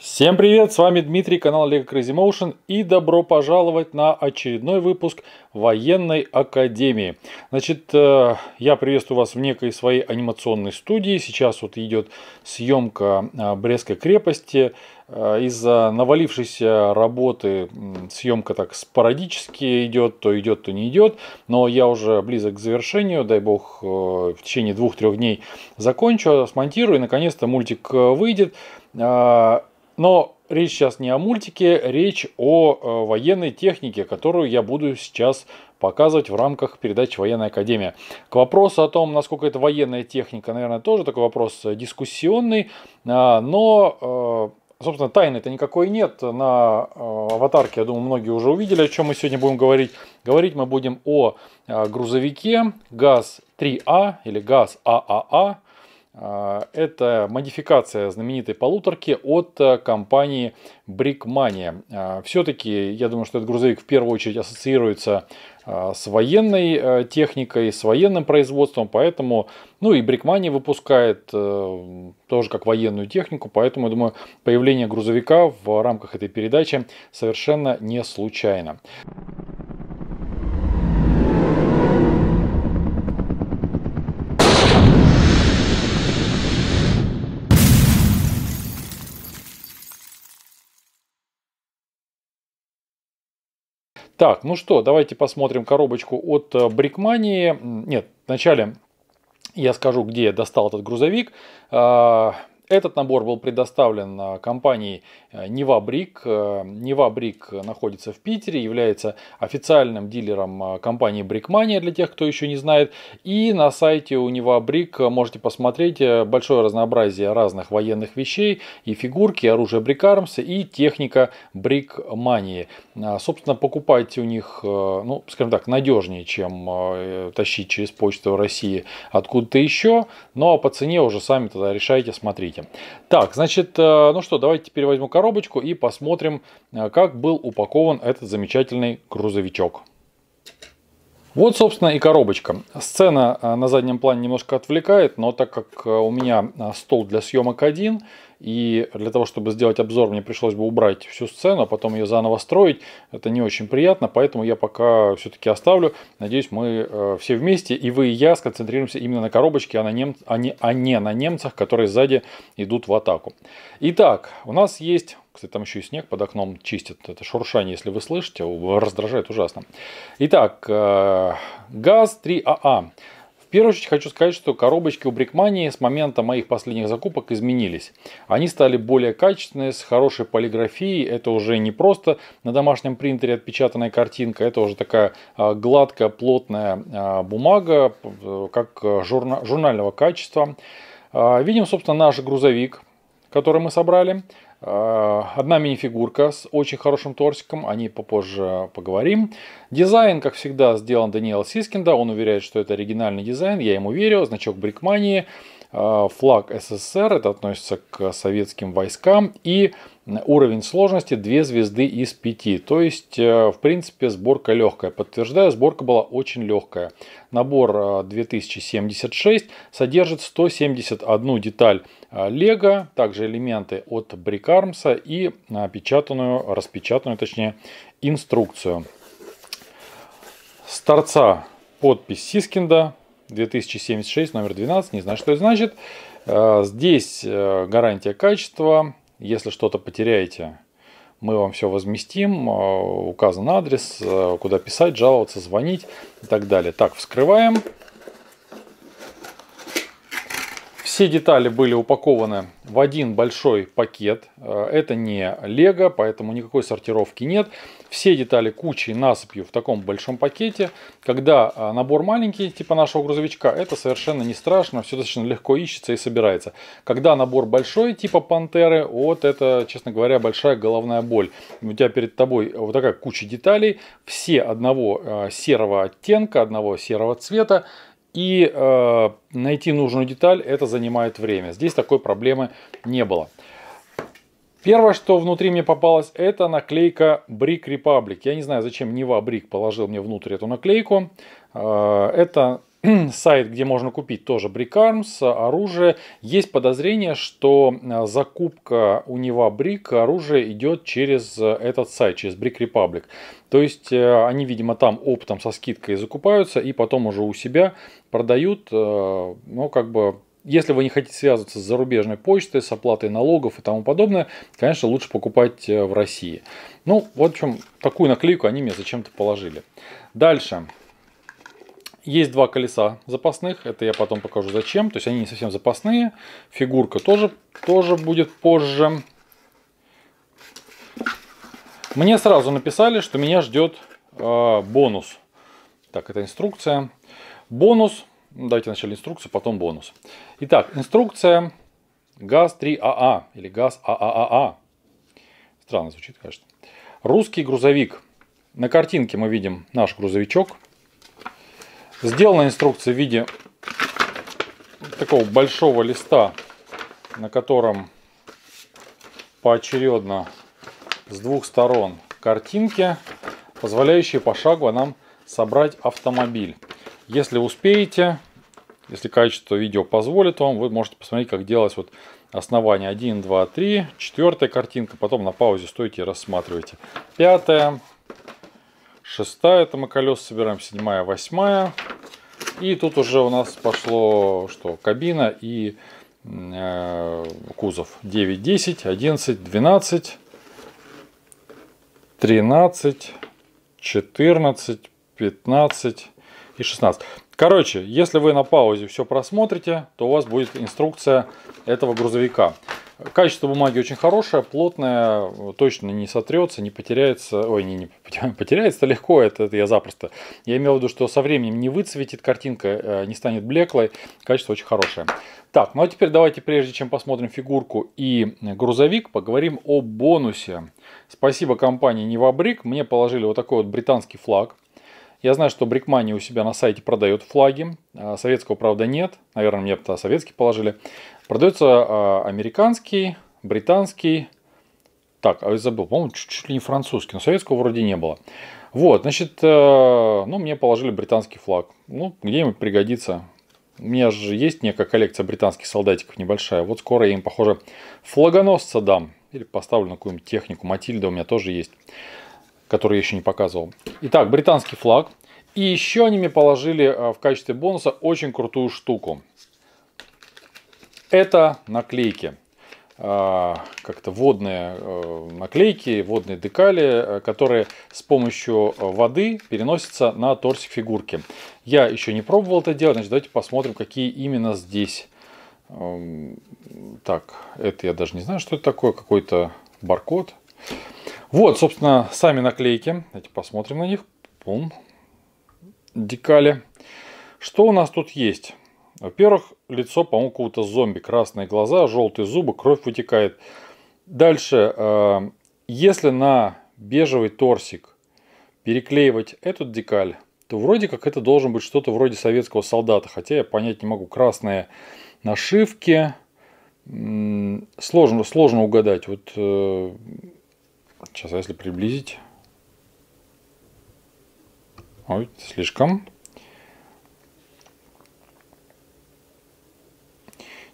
Всем привет, с вами Дмитрий, канал Лего Crazy Motion и добро пожаловать на очередной выпуск Военной Академии. Значит, э, я приветствую вас в некой своей анимационной студии. Сейчас вот идет съемка э, Брестской крепости. Э, из-за навалившейся работы съемка так спорадически идет, то идет, то не идет. Но я уже близок к завершению, дай бог в течение двух-трех дней закончу, смонтирую и наконец-то мультик выйдет. Но речь сейчас не о мультике, речь о э, военной технике, которую я буду сейчас показывать в рамках передачи «Военная академия». К вопросу о том, насколько это военная техника, наверное, тоже такой вопрос э, дискуссионный, а, но э, собственно, тайны-то никакой нет. На аватарке, я думаю, многие уже увидели, о чем мы сегодня будем говорить. Говорить мы будем о грузовике ГАЗ-3А или ГАЗ-ААА а. А, это модификация знаменитой полуторки от э, компании Brickmania. А, Все-таки, я думаю, что этот грузовик в первую очередь ассоциируется а, с военной э, техникой, с военным производством, поэтому, ну и Brickmania выпускает э, тоже как военную технику, поэтому, я думаю, появление грузовика в рамках этой передачи совершенно не случайно. Так, ну что, давайте посмотрим коробочку от Брикмании. Э, нет, вначале я скажу, где я достал этот грузовик. А, этот набор был предоставлен а, компанией э, Нева Брик. Э, Нева Брик находится в Питере, является официальным дилером а, компании Брикмания, для тех, кто еще не знает. И на сайте у Нева Брик можете посмотреть э, большое разнообразие разных военных вещей, и фигурки, и оружие Брик и техника Брикмании. А, собственно, покупайте у них, ну, скажем так, надежнее, чем тащить через почту России откуда-то еще. Ну, а по цене уже сами тогда решайте, смотрите. Давайте. Так, значит, э, ну что, давайте теперь возьму коробочку и посмотрим, э, как был упакован этот замечательный грузовичок. Вот, собственно, и коробочка. Сцена э, на заднем плане немножко отвлекает, но так как у меня стол для съемок один, и для того, чтобы сделать обзор, мне пришлось бы убрать всю сцену, а потом ее заново строить. Это не очень приятно, поэтому я пока все-таки оставлю. Надеюсь, мы э, все вместе, и вы, и я, сконцентрируемся именно на коробочке, а, на нем... а, не... а не на немцах, которые сзади идут в атаку. Итак, у нас есть кстати, там еще и снег под окном чистит. Это шуршание, если вы слышите, раздражает ужасно. Итак, э, ГАЗ-3АА. В первую очередь хочу сказать, что коробочки у Брикмании с момента моих последних закупок изменились. Они стали более качественные, с хорошей полиграфией. Это уже не просто на домашнем принтере отпечатанная картинка, это уже такая а, гладкая, плотная а, бумага, э, как э, журнального качества. А, видим, собственно, наш грузовик, который мы собрали – а, одна мини-фигурка с очень хорошим торсиком, о ней попозже поговорим. Дизайн, как всегда, сделан Даниэл Сискинда. Он уверяет, что это оригинальный дизайн, я ему верю. Значок Брикмании. А, флаг СССР, это относится к советским войскам, и уровень сложности 2 звезды из 5. То есть, э, в принципе, сборка легкая. Подтверждаю, сборка была очень легкая. Набор 2076 э, содержит 171 деталь э, лего, также элементы от Брикармса и опечатанную, распечатанную, точнее, инструкцию. С торца подпись Сискинда, 2076, номер 12, не знаю, что это значит. А, здесь э, гарантия качества. Если что-то потеряете, мы вам все возместим. Э, указан адрес, э, куда писать, жаловаться, звонить и так далее. Так, вскрываем. Все детали были упакованы в один большой пакет. Это не лего, поэтому никакой сортировки нет все детали кучей насыпью в таком большом пакете. Когда а, набор маленький, типа нашего грузовичка, это совершенно не страшно, все достаточно легко ищется и собирается. Когда набор большой, типа пантеры, вот это, честно говоря, большая головная боль. У тебя перед тобой вот такая куча деталей, все одного а, серого оттенка, одного серого цвета, и э, найти нужную деталь это занимает время. Здесь такой проблемы не было. Первое, что внутри мне попалось, это наклейка Brick Republic. Я не знаю, зачем Нева Brick положил мне внутрь эту наклейку. Э, это сайт, где можно купить тоже Brick Arms оружие. Есть подозрение, что э, закупка у Нева Brick оружия идет через э, этот сайт, через Brick Republic. То есть они, видимо, там оптом со скидкой закупаются и потом уже у себя продают, ну, как бы если вы не хотите связываться с зарубежной почтой, с оплатой налогов и тому подобное, конечно, лучше покупать э, в России. Ну, в общем, такую наклейку они мне зачем-то положили. Дальше. Есть два колеса запасных, это я потом покажу зачем, то есть они не совсем запасные. Фигурка тоже, тоже будет позже. Мне сразу написали, что меня ждет э, бонус. Так, это инструкция. Бонус ну, давайте начали инструкцию, потом бонус. Итак, инструкция ГАЗ-3АА или ГАЗ-АААА. Странно звучит, конечно. Русский грузовик. На картинке мы видим наш грузовичок. Сделана инструкция в виде такого большого листа, на котором поочередно с двух сторон картинки, позволяющие пошагово нам собрать автомобиль. Если успеете, если качество видео позволит вам, вы можете посмотреть, как делалось вот основание 1, 2, 3, четвертая картинка, потом на паузе стойте и рассматривайте. Пятая, шестая, это мы колеса собираем, седьмая, восьмая. И тут уже у нас пошло что кабина и э, кузов. 9, 10, 11, 12, 13, 14, 15, и 16. Короче, если вы на паузе все просмотрите, то у вас будет инструкция этого грузовика. Качество бумаги очень хорошее, плотное, точно не сотрется, не потеряется. Ой, не, не потеряется легко, это, это я запросто. Я имел в виду, что со временем не выцветит картинка, э, не станет блеклой. Качество очень хорошее. Так, ну а теперь давайте, прежде чем посмотрим фигурку и грузовик, поговорим о бонусе. Спасибо компании Невабрик. Мне положили вот такой вот британский флаг. Я знаю, что Брикмани у себя на сайте продает флаги. А, советского, правда, нет. Наверное, мне бы советский положили. Продается а, американский, британский. Так, а я забыл, по-моему, чуть-чуть ли не французский, но советского вроде не было. Вот, значит, э, ну, мне положили британский флаг. Ну, где ему пригодится. У меня же есть некая коллекция британских солдатиков небольшая. Вот скоро я им, похоже, флагоносца дам. Или поставлю на какую-нибудь технику. Матильда у меня тоже есть который я еще не показывал. Итак, британский флаг. И еще они мне положили э, в качестве бонуса очень крутую штуку. Это наклейки. Э, как-то водные э, наклейки, водные декали, которые с помощью воды переносятся на торсик фигурки. Я еще не пробовал это делать, значит давайте посмотрим, какие именно здесь. Эм, так, это я даже не знаю, что это такое, какой-то баркод. Вот, собственно, сами наклейки. Давайте посмотрим на них. Пум. Декали. Что у нас тут есть? Во-первых, лицо, по-моему, какого-то зомби. Красные глаза, желтые зубы, кровь вытекает. Дальше, э, если на бежевый торсик переклеивать этот декаль, то вроде как это должен быть что-то вроде советского солдата. Хотя я понять не могу. Красные нашивки. Сложно, сложно угадать. Вот э, Сейчас, а если приблизить... Ой, слишком.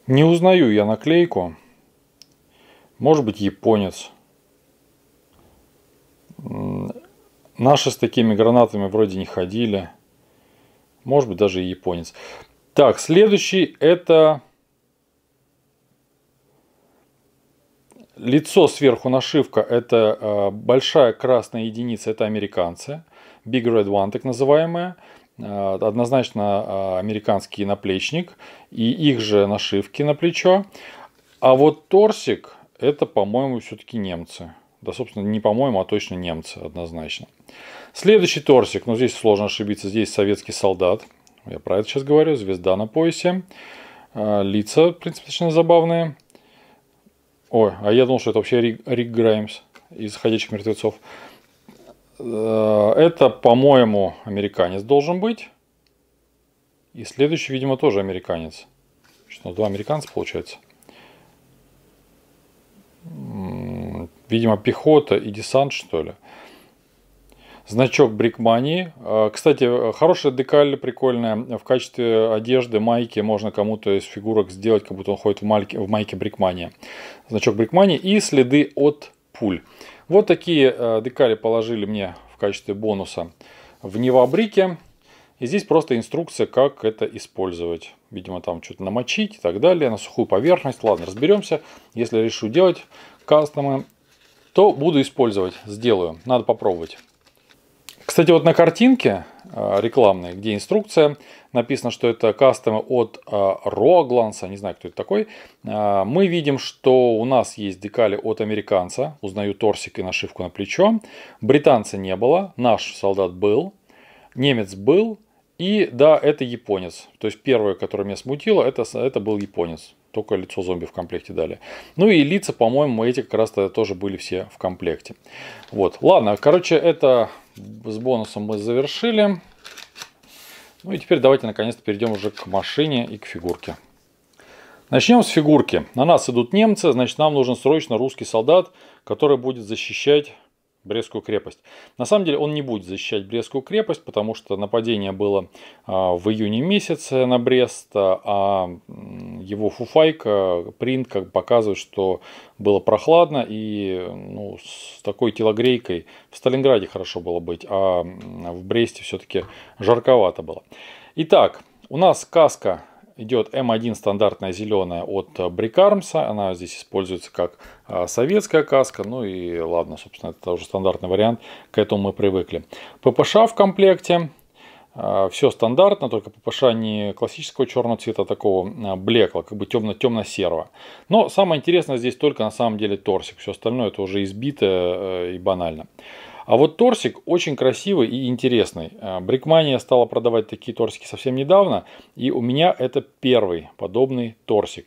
Не узнаю я наклейку. Может быть, японец. Наши с такими гранатами вроде не ходили. Может быть, даже и японец. Так, следующий это Лицо сверху нашивка – это э, большая красная единица, это американцы. Big Red One, так называемая. Э, однозначно э, американский наплечник и их же нашивки на плечо. А вот торсик – это, по-моему, все-таки немцы. Да, собственно, не по-моему, а точно немцы однозначно. Следующий торсик, ну здесь сложно ошибиться, здесь советский солдат. Я про это сейчас говорю, звезда на поясе. Лица, в принципе, достаточно забавные. Ой, а я думал, что это вообще Рик, Рик Граймс из «Ходячих мертвецов». Э, это, по-моему, американец должен быть. И следующий, видимо, тоже американец. Что, два американца получается. Видимо, пехота и десант, что ли значок Брикмании. Кстати, хорошая декаль, прикольная. В качестве одежды, майки можно кому-то из фигурок сделать, как будто он ходит в, майке, в майке Брикмания. Значок Брикмании и следы от пуль. Вот такие а, декали положили мне в качестве бонуса в Невабрике. И здесь просто инструкция, как это использовать. Видимо, там что-то намочить и так далее, на сухую поверхность. Ладно, разберемся. Если решу делать кастомы, то буду использовать, сделаю. Надо попробовать. Кстати, вот на картинке э, рекламной, где инструкция, написано, что это кастомы от э, Рогланса, не знаю, кто это такой, э, мы видим, что у нас есть декали от американца, узнаю торсик и нашивку на плечо, британца не было, наш солдат был, немец был, и да, это японец. То есть первое, которое меня смутило, это, это был японец. Только лицо зомби в комплекте дали. Ну и лица, по-моему, эти как раз -то тоже были все в комплекте. Вот. Ладно, короче, это с бонусом мы завершили. Ну и теперь давайте наконец-то перейдем уже к машине и к фигурке. Начнем с фигурки. На нас идут немцы, значит нам нужен срочно русский солдат, который будет защищать Брестскую крепость. На самом деле он не будет защищать Брестскую крепость, потому что нападение было а, в июне месяце на Брест, а, а его фуфайка, принт как показывает, что было прохладно и ну, с такой телогрейкой в Сталинграде хорошо было быть, а в Бресте все-таки жарковато было. Итак, у нас каска идет М1 стандартная зеленая от Брикармса. Она здесь используется как а, советская каска. Ну и ладно, собственно, это уже стандартный вариант. К этому мы привыкли. ППШ в комплекте. А, Все стандартно, только ППШ не классического черного цвета, а такого а, блекла как бы темно-темно-серого. Но самое интересное здесь только на самом деле торсик. Все остальное это уже избито э, и банально. А вот торсик очень красивый и интересный. А, Брикмания стала продавать такие торсики совсем недавно, и у меня это первый подобный торсик.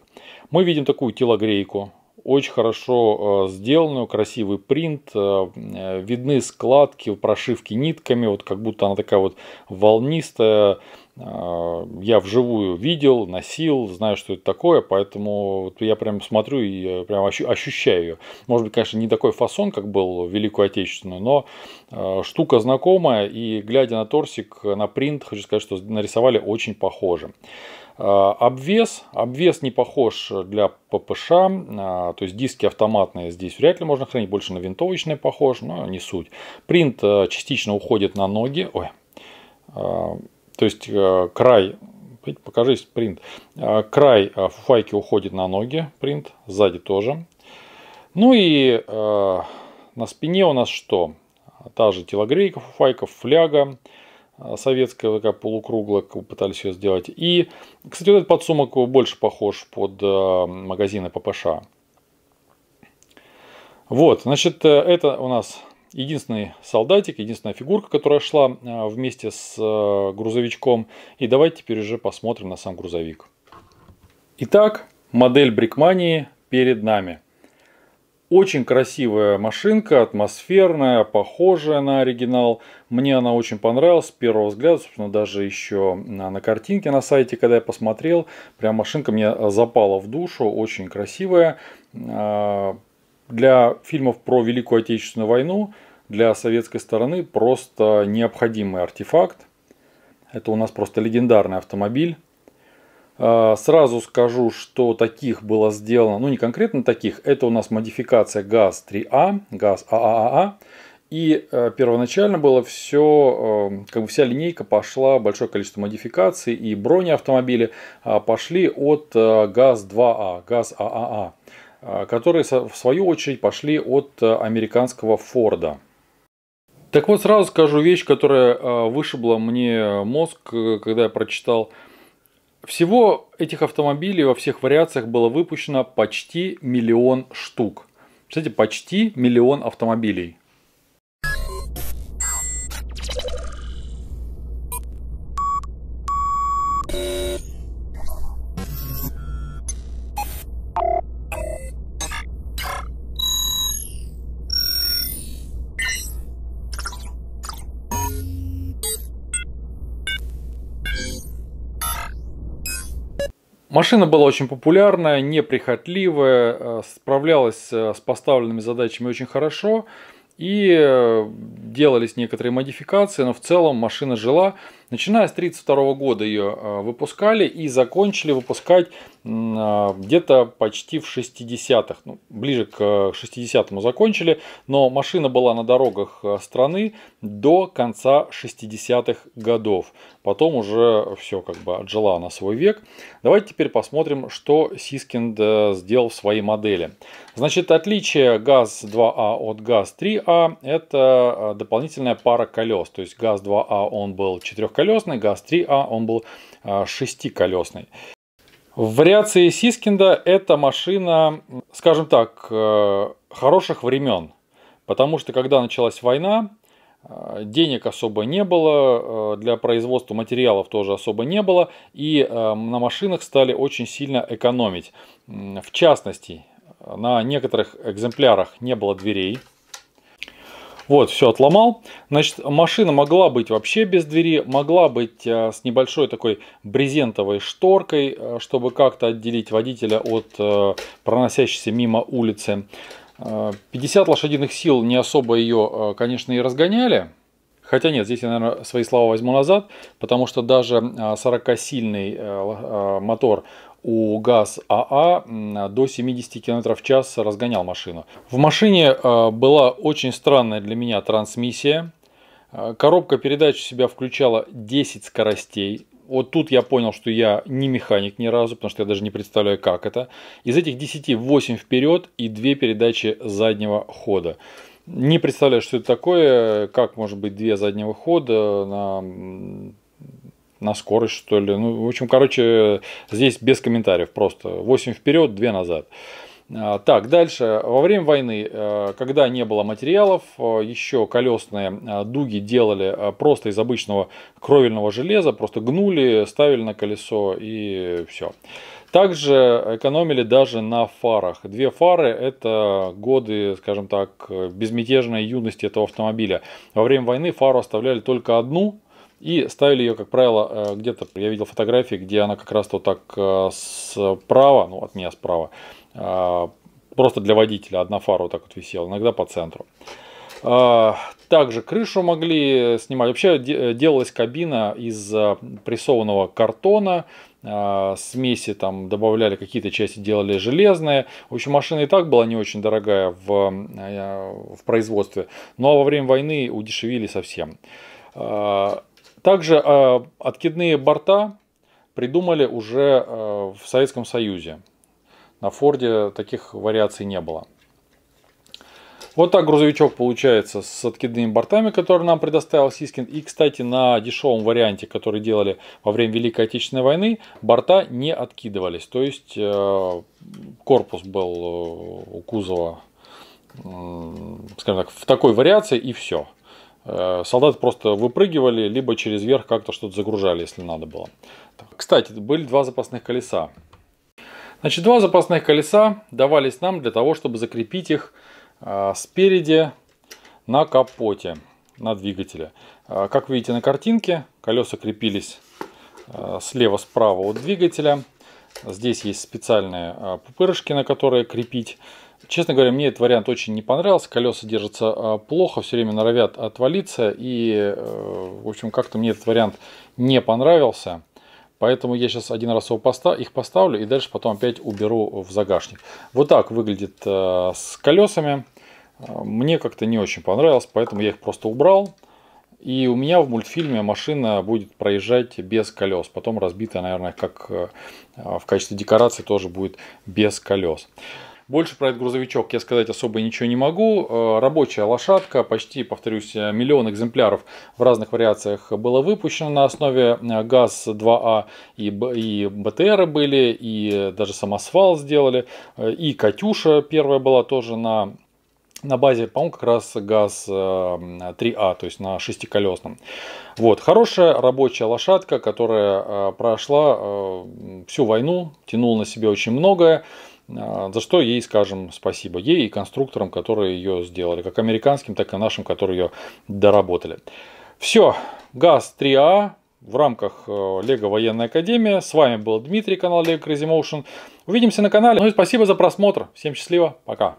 Мы видим такую телогрейку, очень хорошо а, сделанную, красивый принт, а, видны складки, прошивки нитками, вот как будто она такая вот волнистая, а, я вживую видел, носил, знаю, что это такое, поэтому я прям смотрю и э, прям ощущаю ее. Может быть, конечно, не такой фасон, как был в Великую Отечественную, но э, штука знакомая, и глядя на торсик, на принт, хочу сказать, что нарисовали очень похоже. А, обвес. Обвес не похож для ППШ, а, то есть диски автоматные здесь вряд ли можно хранить, больше на винтовочные похож, но не суть. Принт э, частично уходит на ноги. Ой, то есть э, край, покажись принт, э, край э, фуфайки уходит на ноги, принт, сзади тоже. Ну и на спине у нас что? Та же телогрейка фуфайка, фляга советская такая полукруглая, пытались ее сделать. И, кстати, вот этот подсумок больше похож под магазины ППШ. А. Вот, значит, это у нас единственный солдатик, единственная фигурка, которая шла э, вместе с э, грузовичком. И давайте теперь уже посмотрим на сам грузовик. Итак, модель Брикмании перед нами. Очень красивая машинка, атмосферная, похожая на оригинал. Мне она очень понравилась с первого взгляда, собственно, даже еще на, на картинке на сайте, когда я посмотрел, прям машинка мне запала в душу, очень красивая э, для фильмов про Великую Отечественную войну для советской стороны просто необходимый артефакт. Это у нас просто легендарный автомобиль. А, сразу скажу, что таких было сделано, ну не конкретно таких, это у нас модификация ГАЗ-3А, ГАЗ-ААА. А а. И э, первоначально было все, э, как бы вся линейка пошла, большое количество модификаций и бронеавтомобили пошли от э, ГАЗ-2А, ГАЗ-ААА. Э, которые в свою очередь пошли от э, американского Форда. Так вот, сразу скажу вещь, которая э, вышибла мне мозг, когда я прочитал. Всего этих автомобилей во всех вариациях было выпущено почти миллион штук. Кстати, почти миллион автомобилей. Машина была очень популярная, неприхотливая, э, справлялась э, с поставленными задачами очень хорошо и э, делались некоторые модификации, но в целом машина жила. Начиная с 1932 года ее а, выпускали и закончили выпускать а, где-то почти в 60-х, ну, ближе к 60-му э, закончили, но машина была на дорогах э, страны до конца 60-х годов. Потом уже все как бы отжила на свой век. Давайте теперь посмотрим, что Сискинд э, сделал в своей модели. Значит, отличие ГАЗ-2А а от ГАЗ-3А – это дополнительная пара колес. То есть ГАЗ-2А он был четырех четырехколесный, ГАЗ 3А, он был а, шестиколесный. В вариации Сискинда это машина, скажем так, э, хороших времен. Потому что когда началась война, э, денег особо не было, э, для производства материалов тоже особо не было, и на машинах стали очень сильно экономить. В частности, на некоторых экземплярах не было дверей, вот, все отломал. Значит, машина могла быть вообще без двери, могла быть э, с небольшой такой брезентовой шторкой, э, чтобы как-то отделить водителя от э, проносящейся мимо улицы. 50 лошадиных сил не особо ее, конечно, и разгоняли. Хотя нет, здесь я, наверное, свои слова возьму назад, потому что даже 40-сильный мотор, у ГАЗ АА а, до 70 км в час разгонял машину. В машине э, была очень странная для меня трансмиссия. Э, коробка передач у себя включала 10 скоростей. Вот тут я понял, что я не механик ни разу, потому что я даже не представляю, как это. Из этих 10 8 вперед и 2 передачи заднего хода. Не представляю, что это такое, как может быть две заднего хода на на скорость, что ли. Ну, в общем, короче, здесь без комментариев просто. 8 вперед, 2 назад. А, так, дальше. Во время войны, э, когда не было материалов, э, еще колесные э, дуги делали просто из обычного кровельного железа, просто гнули, ставили на колесо и все. Также экономили даже на фарах. Две фары – это годы, скажем так, безмятежной юности этого автомобиля. Во время войны фару оставляли только одну, и ставили ее, как правило, э, где-то, я видел фотографии, где она как раз вот так э, справа, ну от меня справа, э, просто для водителя одна фара вот так вот висела, иногда по центру. Также крышу могли снимать. Вообще делалась кабина из прессованного картона, смеси там добавляли какие-то части, делали железные. В общем, машина и так была не очень дорогая в, в производстве, но во время войны удешевили совсем. Также э, откидные борта придумали уже э, в Советском Союзе. На Форде таких вариаций не было. Вот так грузовичок получается с откидными бортами, которые нам предоставил Сискин. И, кстати, на дешевом варианте, который делали во время Великой Отечественной войны, борта не откидывались. То есть э, корпус был э, у кузова, скажем так, в такой вариации и все. Э, солдаты просто выпрыгивали, либо через верх как-то что-то загружали, если надо было. Кстати, были два запасных колеса. Значит, два запасных колеса давались нам для того, чтобы закрепить их э, спереди на капоте, на двигателе. Э, как видите на картинке, колеса крепились слева-справа от двигателя. Здесь есть специальные пупырышки, на которые крепить Честно говоря, мне этот вариант очень не понравился. Колеса держатся а, плохо, все время норовят отвалиться. И, э, в общем, как-то мне этот вариант не понравился. Поэтому я сейчас один раз его поста их поставлю и дальше потом опять уберу в загашник. Вот так выглядит э, с колесами. Э, мне как-то не очень понравилось, поэтому я их просто убрал. И у меня в мультфильме машина будет проезжать без колес. Потом разбитая, наверное, как в качестве декорации тоже будет без колес. Больше про этот грузовичок я сказать особо ничего не могу. Э, рабочая лошадка, почти, повторюсь, миллион экземпляров в разных вариациях было выпущено на основе э, ГАЗ-2А а. и, и БТР были, и даже самосвал сделали, э, и Катюша первая была тоже на на базе, по-моему, как раз ГАЗ 3А, то есть на шестиколесном. Вот, хорошая рабочая лошадка, которая прошла всю войну, тянула на себе очень многое. А, за что ей скажем спасибо, ей и конструкторам, которые ее сделали, как американским, так и нашим, которые ее доработали. Все, ГАЗ 3А в рамках э, Лего Военная Академия. С вами был Дмитрий, канал Лего Crazy Motion. Увидимся на канале. Ну и спасибо за просмотр. Всем счастливо, пока.